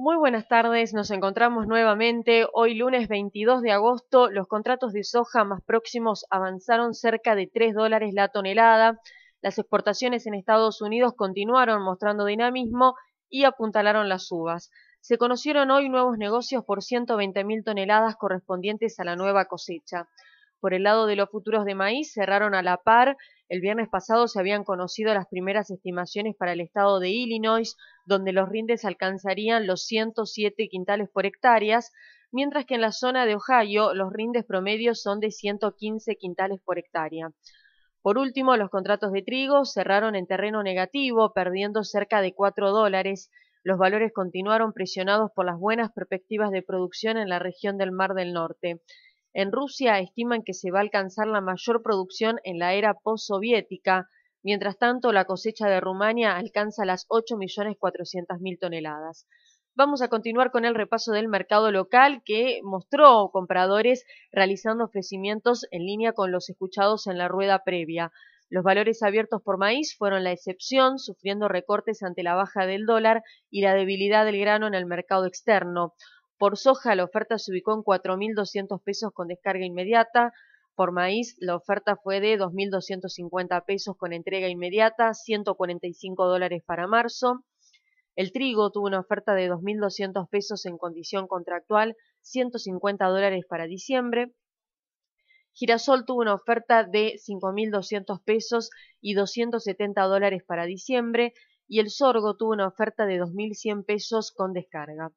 Muy buenas tardes, nos encontramos nuevamente. Hoy lunes 22 de agosto, los contratos de soja más próximos avanzaron cerca de 3 dólares la tonelada. Las exportaciones en Estados Unidos continuaron mostrando dinamismo y apuntalaron las uvas. Se conocieron hoy nuevos negocios por mil toneladas correspondientes a la nueva cosecha. Por el lado de los futuros de maíz cerraron a la par el viernes pasado se habían conocido las primeras estimaciones para el estado de Illinois, donde los rindes alcanzarían los 107 quintales por hectáreas, mientras que en la zona de Ohio los rindes promedios son de 115 quintales por hectárea. Por último, los contratos de trigo cerraron en terreno negativo, perdiendo cerca de 4 dólares. Los valores continuaron presionados por las buenas perspectivas de producción en la región del Mar del Norte. En Rusia estiman que se va a alcanzar la mayor producción en la era postsoviética. Mientras tanto, la cosecha de Rumania alcanza las 8.400.000 toneladas. Vamos a continuar con el repaso del mercado local que mostró compradores realizando ofrecimientos en línea con los escuchados en la rueda previa. Los valores abiertos por maíz fueron la excepción, sufriendo recortes ante la baja del dólar y la debilidad del grano en el mercado externo. Por soja la oferta se ubicó en 4.200 pesos con descarga inmediata. Por maíz la oferta fue de 2.250 pesos con entrega inmediata, 145 dólares para marzo. El trigo tuvo una oferta de 2.200 pesos en condición contractual, 150 dólares para diciembre. Girasol tuvo una oferta de 5.200 pesos y 270 dólares para diciembre y el sorgo tuvo una oferta de 2.100 pesos con descarga.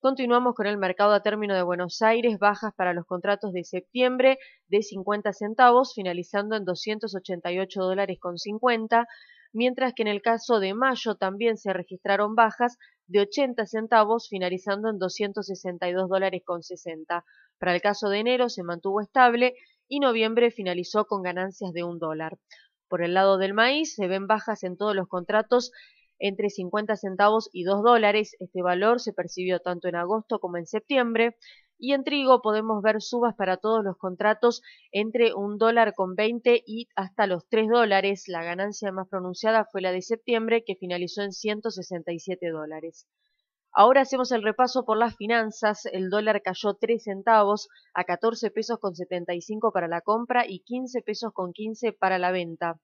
Continuamos con el mercado a término de Buenos Aires, bajas para los contratos de septiembre de 50 centavos, finalizando en 288 dólares con 50, mientras que en el caso de mayo también se registraron bajas de 80 centavos, finalizando en 262 dólares con 60. Para el caso de enero se mantuvo estable y noviembre finalizó con ganancias de un dólar. Por el lado del maíz se ven bajas en todos los contratos entre 50 centavos y 2 dólares. Este valor se percibió tanto en agosto como en septiembre. Y en trigo podemos ver subas para todos los contratos entre un dólar con 20 y hasta los 3 dólares. La ganancia más pronunciada fue la de septiembre, que finalizó en 167 dólares. Ahora hacemos el repaso por las finanzas. El dólar cayó 3 centavos a 14 pesos con 75 para la compra y 15 pesos con 15 para la venta.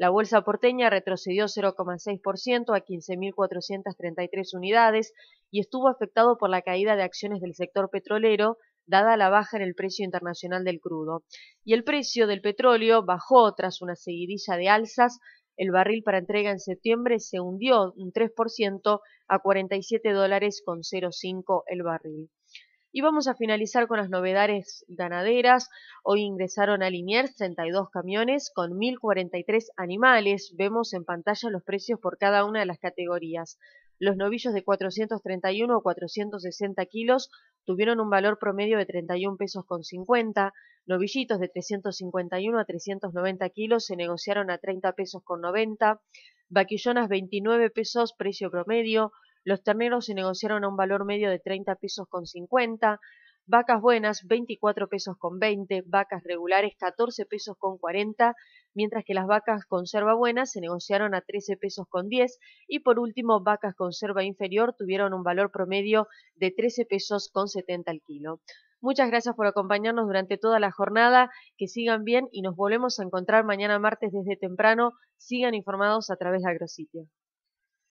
La bolsa porteña retrocedió 0,6% a 15.433 unidades y estuvo afectado por la caída de acciones del sector petrolero, dada la baja en el precio internacional del crudo. Y el precio del petróleo bajó tras una seguidilla de alzas. El barril para entrega en septiembre se hundió un 3% a 47,05 dólares con el barril. Y vamos a finalizar con las novedades ganaderas. Hoy ingresaron a Liniers 32 camiones con 1.043 animales. Vemos en pantalla los precios por cada una de las categorías. Los novillos de 431 o 460 kilos tuvieron un valor promedio de 31 pesos con 50. Novillitos de 351 a 390 kilos se negociaron a 30 pesos con 90. Vaquillonas 29 pesos precio promedio. Los terneros se negociaron a un valor medio de 30 pesos con 50, vacas buenas 24 pesos con 20, vacas regulares 14 pesos con 40, mientras que las vacas conserva buenas se negociaron a 13 pesos con 10 y por último vacas conserva inferior tuvieron un valor promedio de 13 pesos con 70 al kilo. Muchas gracias por acompañarnos durante toda la jornada, que sigan bien y nos volvemos a encontrar mañana martes desde temprano. Sigan informados a través de Agrositio.